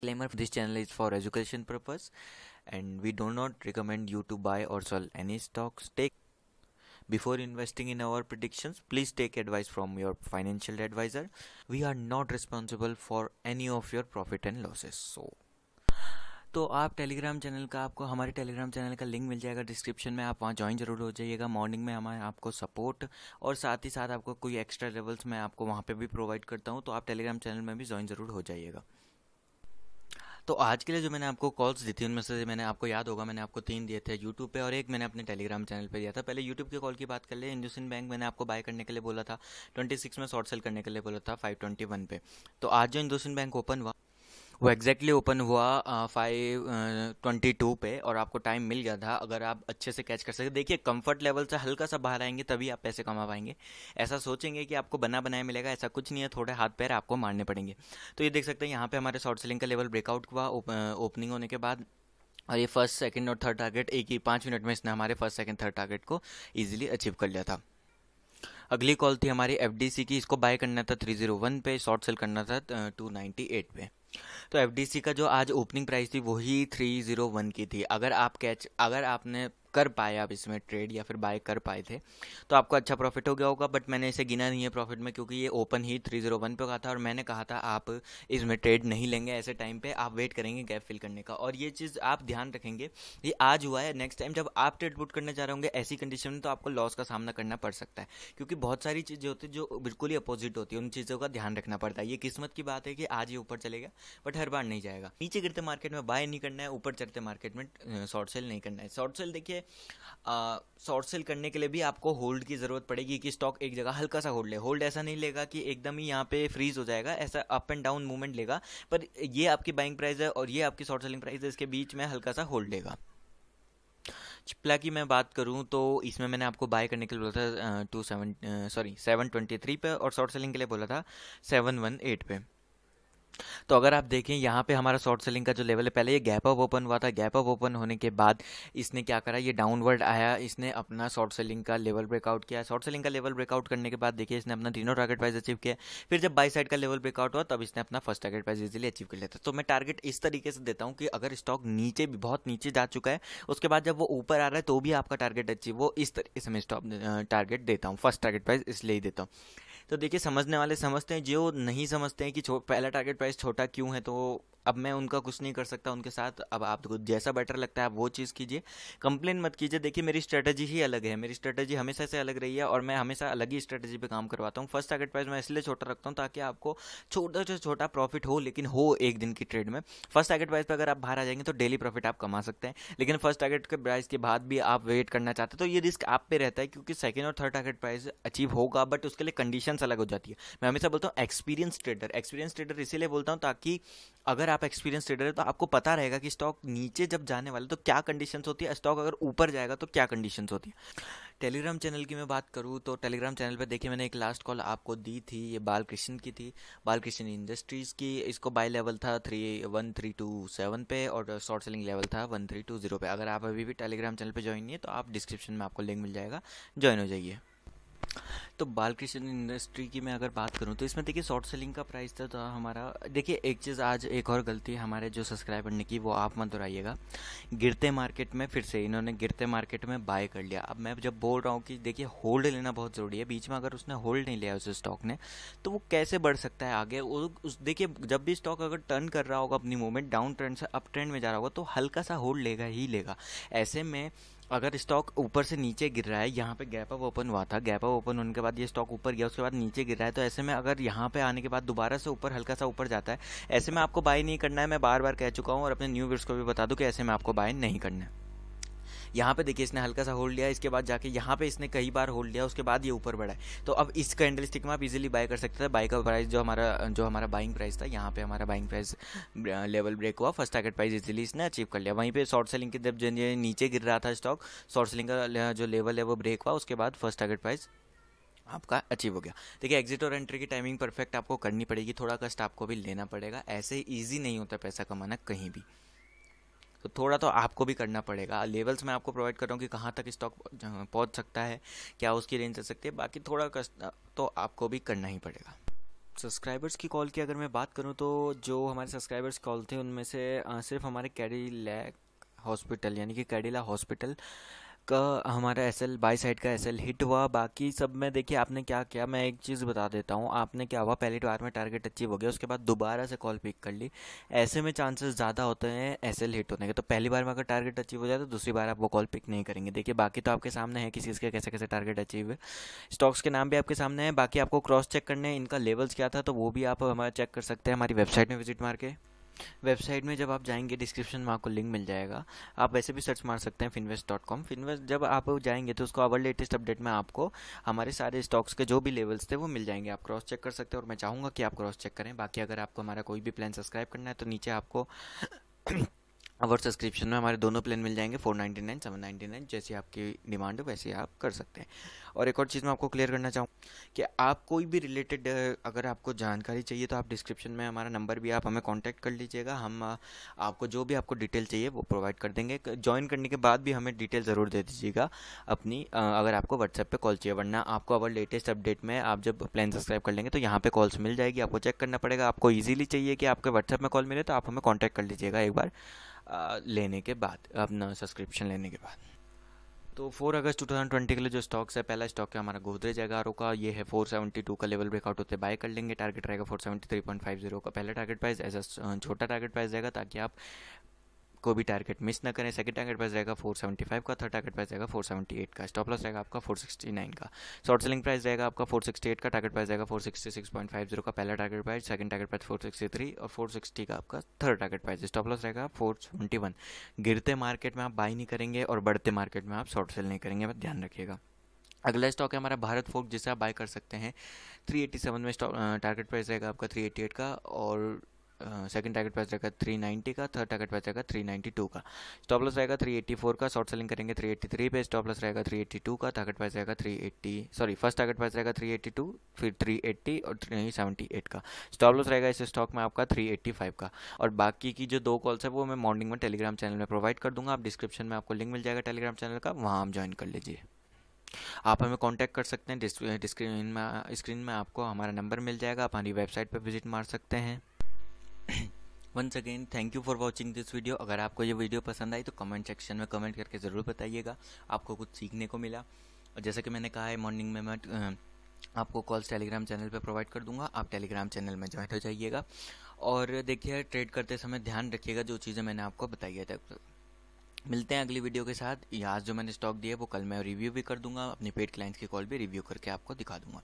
Disclaimer this channel is for education purpose and we do not recommend you to buy or sell any stocks take before investing in our predictions please take advice from your financial advisor we are not responsible for any of your profit and losses so तो आप Telegram channel का आपको हमारे Telegram channel का link मिल जाएगा description में आप वहाँ ज्वाइन जरूर हो जाइएगा मॉर्निंग में हमारे आपको सपोर्ट और साथ ही साथ आपको कोई एक्स्ट्रा लेवल्स मैं आपको वहाँ पे भी प्रोवाइड करता हूँ तो आप टेलीग्राम चैनल में भी ज्वाइन जरूर हो जाइएगा तो आज के लिए जो मैंने आपको कॉल्स दी थी उनमें से मैंने आपको याद होगा मैंने आपको तीन दिए थे यूट्यूब पे और एक मैंने अपने टेलीग्राम चैनल पे दिया था पहले यूट्यूब के कॉल की बात कर ले इंडोसिन बैंक मैंने आपको बाय करने के लिए बोला था ट्वेंटी सिक्स में शॉर्ट सेल करने के लिए बोला था फाइव वन पे तो आज जो इंडोसिन बैंक ओपन हुआ वो एग्जैक्टली ओपन हुआ फाइव ट्वेंटी टू पे और आपको टाइम मिल गया था अगर आप अच्छे से कैच कर सकते देखिए कंफर्ट लेवल से हल्का सा बाहर आएंगे तभी आप पैसे कमा पाएंगे ऐसा सोचेंगे कि आपको बना बनाया मिलेगा ऐसा कुछ नहीं है थोड़े हाथ पैर आपको मारने पड़ेंगे तो ये देख सकते हैं यहाँ पे हमारे शॉर्ट सेलिंग का लेवल ब्रेकआउट हुआ ओपनिंग होने के बाद और ये फर्स्ट सेकंड और थर्ड टारगेट एक ही पाँच मिनट में इसने हमारे फर्स्ट सेकंड थर्ड टारगेट को इजीली अचीव कर लिया था अगली कॉल थी हमारी एफ की इसको बाय करना था थ्री जीरो वन पे शॉर्ट सेल करना था टू नाइन्टी एट पे तो एफ का जो आज ओपनिंग प्राइस थी वही थ्री जीरो वन की थी अगर आप कैच अगर आपने कर पाए आप इसमें ट्रेड या फिर बाय कर पाए थे तो आपको अच्छा प्रॉफिट हो गया होगा बट मैंने इसे गिना नहीं है प्रॉफिट में क्योंकि ये ओपन ही थ्री जीरो वन पर कहा था और मैंने कहा था आप इसमें ट्रेड नहीं लेंगे ऐसे टाइम पे आप वेट करेंगे गैप फिल करने का और ये चीज़ आप ध्यान रखेंगे ये आज हुआ है नेक्स्ट टाइम जब आप ट्रेड बुट करने जा रहे होंगे ऐसी कंडीशन में तो आपको लॉस का सामना करना पड़ सकता है क्योंकि बहुत सारी चीज़ें होती है जो बिल्कुल ही अपोजिट होती है उन चीज़ों का ध्यान रखना पड़ता है ये किस्मत की बात है कि आज ये ऊपर चलेगा बट हर बार नहीं जाएगा नीचे गिरते मार्केट में बाय नहीं करना है ऊपर चढ़ते मार्केट में शॉर्ट सेल नहीं करना है शॉर्ट सेल देखिए से शॉर्ट सेल करने के लिए भी आपको होल्ड की ज़रूरत पड़ेगी कि स्टॉक एक जगह हल्का सा होल्ड ले होल्ड ऐसा नहीं लेगा कि एकदम ही यहाँ पे फ्रीज हो जाएगा ऐसा अप एंड डाउन मूवमेंट लेगा पर ये आपकी बाइंग प्राइस है और ये आपकी शॉर्ट सेलिंग प्राइस है इसके बीच में हल्का सा होल्ड लेगा चिपला की मैं बात करूं तो इसमें मैंने आपको बाय करने के लिए बोला था two seven sorry seven twenty three पर और शॉर्ट सेलिंग के लिए बोला था सेवन वन एट पर तो अगर आप देखें यहाँ पे हमारा शॉर्ट सेलिंग का जो लेवल है पहले ये गैप अप ओपन हुआ था गैप अप ओपन होने के बाद इसने क्या करा ये डाउनवर्ड आया इसने अपना शॉर्ट सेलिंग का लेवल ब्रेकआउट किया शॉर्ट सेलिंग का लेवल ब्रेकआउट करने के बाद देखिए इसने अपना तीनों टारगेट प्राइस अचीव किया फिर जब बाई साइड का लेवल ब्रेकआउट हुआ तब इसने अपना first target price easily achieve कर लिया था तो मैं टारगेट इस तरीके से देता हूँ कि अगर स्टॉक नीचे भी बहुत नीचे जा चुका है उसके बाद जब वो ऊपर आ रहा है तो भी आपका टारगेट अचीव वो इस तरीके से मैं स्टॉक टारगेट देता हूँ फर्स्ट टारगेट प्राइस इसलिए ही देता हूँ तो देखिए समझने वाले समझते हैं जो नहीं समझते हैं कि पहला टारगेट प्राइस छोटा क्यों है तो अब मैं उनका कुछ नहीं कर सकता उनके साथ अब आपको जैसा बेटर लगता है आप वो चीज़ कीजिए कंप्लेन मत कीजिए देखिए मेरी स्ट्रेटजी ही अलग है मेरी स्ट्रेटजी हमेशा से अलग रही है और मैं हमेशा अलग ही स्ट्रेटजी पे काम करवाता हूँ फर्स्ट टारगेट प्राइस मैं इसलिए छोटा रखता हूँ ताकि आपको छोटा से छोटा प्रॉफिट हो लेकिन हो एक दिन की ट्रेड में फर्स्ट टारगेट प्राइस पर अगर आप बाहर आ जाएंगे तो डेली प्रॉफिट आप कमा सकते हैं लेकिन फर्स्ट टारगेट के प्राइस के बाद भी आप वेट करना चाहते हैं तो ये रिस्क आप पे रहता है क्योंकि सेकेंड और थर्ड टारगेट प्राइस अचीव होगा बट उसके लिए कंडीशन अलग हो जाती है मैं हमेशा बोलता हूँ एक्सपीरियंस ट्रेडर एक्सपीरियंस ट्रेडर इसीलिए बोलता हूँ ताकि अगर आप आप एक्सपीरियंस ट्रेडर है तो आपको पता रहेगा कि स्टॉक नीचे जब जाने वाले तो क्या कंडीशंस होती है स्टॉक अगर ऊपर जाएगा तो क्या कंडीशंस होती है टेलीग्राम चैनल की मैं बात करूँ तो टेलीग्राम चैनल पर देखिए मैंने एक लास्ट कॉल आपको दी थी ये बाल कृष्ण की थी बाल कृष्ण इंडस्ट्रीज़ की इसको बाई लेवल था three one three two seven पे और शॉर्ट सेलिंग लेवल था वन थ्री टू जीरो पे अगर आप अभी भी टेलीग्राम चैनल पर ज्वाइन नहीं है तो आप डिस्क्रिप्शन में आपको लिंक मिल जाएगा ज्वाइन हो जाइए तो बालकृष्ण इंडस्ट्री की मैं अगर बात करूं तो इसमें देखिए शॉर्ट सेलिंग का प्राइस तो था तो हमारा देखिए एक चीज़ आज एक और गलती हमारे जो सब्सक्राइबर ने की वो आप मत दोहराइएगा गिरते मार्केट में फिर से इन्होंने गिरते मार्केट में बाय कर लिया अब मैं जब बोल रहा हूँ कि देखिए होल्ड लेना बहुत ज़रूरी है बीच में अगर उसने होल्ड नहीं लिया उस स्टॉक ने तो वो कैसे बढ़ सकता है आगे उस देखिए जब भी स्टॉक अगर टर्न कर रहा होगा अपनी मूवमेंट डाउन ट्रेंड से अप ट्रेंड में जा रहा होगा तो हल्का सा होल्ड लेगा ही लेगा ऐसे में अगर स्टॉक ऊपर से नीचे गिर रहा है यहाँ पे गैप अप ओपन हुआ था गैप अप ओपन होने के बाद ये स्टॉक ऊपर गया उसके बाद नीचे गिर रहा है तो ऐसे में अगर यहाँ पे आने के बाद दोबारा से ऊपर हल्का सा ऊपर जाता है ऐसे में आपको बाय नहीं करना है मैं बार बार कह चुका हूँ और अपने न्यू व्यूर्स को भी बता दूँ कि ऐसे में आपको बाय नहीं करना है यहाँ पे देखिए इसने हल्का सा होल्ड लिया इसके बाद जाके यहाँ पे इसने कई बार होल्ड लिया उसके बाद ये ऊपर बढ़ा है तो अब इस कैंडल स्टिक में आप इजिली बाय कर सकते थे बाई का प्राइस जो हमारा जो हमारा बाइंग प्राइस था यहाँ पे हमारा बाइंग प्राइस लेवल ब्रेक हुआ फर्स्ट टारगेट प्राइस इजिली इसने अचीव कर लिया वहीं पर शॉर्ट सेलिंग की जब नीचे गिर रहा था स्टॉक शॉर्ट सेलिंग का जो लेवल है वो ब्रेक हुआ उसके बाद फर्स्ट टारगेट प्राइस आपका अचीव हो गया देखिए एग्जिट और एंट्री की टाइमिंग परफेक्ट आपको करनी पड़ेगी थोड़ा कष्ट आपको भी लेना पड़ेगा ऐसे ईजी नहीं होता पैसा कमाना कहीं भी तो थोड़ा तो आपको भी करना पड़ेगा लेवल्स मैं आपको प्रोवाइड कर रहा हूँ कि कहाँ तक स्टॉक पहुँच सकता है क्या उसकी रेंज आ सकती है बाकी थोड़ा कस्ट तो आपको भी करना ही पड़ेगा सब्सक्राइबर्स की कॉल की अगर मैं बात करूँ तो जो हमारे सब्सक्राइबर्स कॉल थे उनमें से सिर्फ हमारे कैडिलैक हॉस्पिटल यानी कि कैडिला हॉस्पिटल का हमारा एस एल बाई साइड का एस एल हिट हुआ बाकी सब में देखिए आपने क्या किया मैं एक चीज़ बता देता हूँ आपने क्या हुआ पहली बार में टारगेट अचीव हो गया उसके बाद दोबारा से कॉल पिक कर ली ऐसे में चांसेस ज़्यादा होते हैं एस एल हिट होने के तो पहली बार में अगर टारगेट अचीव हो जाए तो दूसरी बार आप वो कॉल पिक नहीं करेंगे देखिए बाकी तो आपके सामने है किसी चीज़ के कैसे कैसे टारगेट अचीव है स्टॉक्स के नाम भी आपके सामने हैं बाकी आपको क्रॉस चेक करने इनका लेवल्स क्या था तो वो भी आप हमारा चेक कर सकते हैं हमारी वेबसाइट में विजिट मार के वेबसाइट में जब आप जाएंगे डिस्क्रिप्शन में आपको लिंक मिल जाएगा आप वैसे भी सर्च मार सकते हैं फिनवेस्ट डॉट कॉम फिनवेस्ट जब आप जाएंगे तो उसको अवर लेटेस्ट अपडेट में आपको हमारे सारे स्टॉक्स के जो भी लेवल्स थे वो मिल जाएंगे आप क्रॉस चेक कर सकते हैं और मैं चाहूँगा कि आप क्रॉस चेक करें बाकी अगर आपको हमारा कोई भी प्लान सब्सक्राइब करना है तो नीचे आपको और सब्सक्रिप्शन में हमारे दोनों प्लान मिल जाएंगे four ninety nine seven ninety nine जैसी आपकी डिमांड हो वैसे आप कर सकते हैं और एक और चीज़ मैं आपको क्लियर करना चाहूँ कि आप कोई भी रिलेटेड अगर आपको जानकारी चाहिए तो आप डिस्क्रिप्शन में हमारा नंबर भी आप हमें कॉन्टैक्ट कर लीजिएगा हम आपको जो भी आपको डिटेल चाहिए वो प्रोवाइड कर देंगे ज्वाइन करने के बाद भी हमें डिटेल ज़रूर दे दीजिएगा अपनी अगर आपको व्हाट्सएप पर कॉल चाहिए वरना आपको अगर लेटेस्ट अपडेट में आप जब प्लान सब्सक्राइब कर लेंगे तो यहाँ पर कॉल्स मिल जाएगी आपको चेक करना पड़ेगा आपको ईजिली चाहिए कि आपके व्हाट्सएप में कॉल मिले तो आप हमें कॉन्टैक्ट कर लीजिएगा एक बार लेने के बाद अपना सब्सक्रिप्शन लेने के बाद तो 4 अगस्त 2020 के लिए जो स्टॉक्स है पहला स्टॉक है हमारा गोदरेज एगारो का ये है 472 का लेवल ब्रेकआउट होते बाय कर लेंगे टारगेट रहेगा 473.50 का पहला टारगेट प्राइस एज छोटा टारगेट प्राइस रहेगा ताकि आप कोई भी टारगेट मिस ना करें सेकंड टारगेट प्राइस रहेगा 475 का थर्ड टारगेट प्राइस रहेगा 478 का स्टॉप लॉस रहेगा आपका 469 का शॉर्ट सेलिंग प्राइस रहेगा आपका 468 का टारगेट प्राइस रहेगा 466.50 का पहला target price second target price 463 और 460 का आपका third target price stop loss रहेगा फोर गिरते मार्केट में आप बाई नहीं करेंगे और बढ़ते मार्केट में आप शॉर्ट सेल नहीं करेंगे बस ध्यान रखिएगा अगला स्टॉक है हमारा भारत फोर्क जिसे आप बाय कर सकते हैं 387 में स्टॉक टारगेट प्राइस रहेगा आपका 388 का और सेकंड टारगेट प्राइस रहेगा 390 का थर्ड टारगेट प्राइस रहेगा 392 का स्टॉप लॉस रहेगा 384 का शॉर्ट सेलिंग करेंगे 383 पे स्टॉप लॉस रहेगा 382 का टारगेट प्राइस रहेगा 380 सॉरी फर्स्ट टारगेट प्राइस रहेगा 382 फिर 380 और सेवेंटी का स्टॉप लॉस रहेगा इस स्टॉक में आपका 385 का और बाकी की जो दो कॉल्स है वो मैं मॉर्निंग में टेलीग्राम चैनल में प्रोवाइड कर दूंगा आप डिस्क्रिप्शन में आपको लिंक मिल जाएगा टेलीग्राम चैनल का वहाँ आप ज्वाइन कर लीजिए आप हमें कांटेक्ट कर सकते हैं डिस्क्रीन में स्क्रीन में आपको हमारा नंबर मिल जाएगा आप हमारी वेबसाइट पर विजिट मार सकते हैं once again thank you for watching this video अगर आपको ये वीडियो पसंद आई तो कमेंट सेक्शन में कमेंट करके ज़रूर बताइएगा आपको कुछ सीखने को मिला और जैसा कि मैंने कहा है मॉर्निंग में मैं आपको कॉल्स टेलीग्राम चैनल पे प्रोवाइड कर दूंगा आप टेलीग्राम चैनल में ज्वाइन हो जाइएगा और देखिए ट्रेड करते समय ध्यान रखिएगा जो चीज़ें मैंने आपको बताई है मिलते हैं अगली वीडियो के साथ या आज जो मैंने स्टॉक दिया है वो कल मैं रिव्यू भी कर दूंगा अपने पेड क्लाइंट्स की कॉल भी रिव्यू करके आपको दिखा दूंगा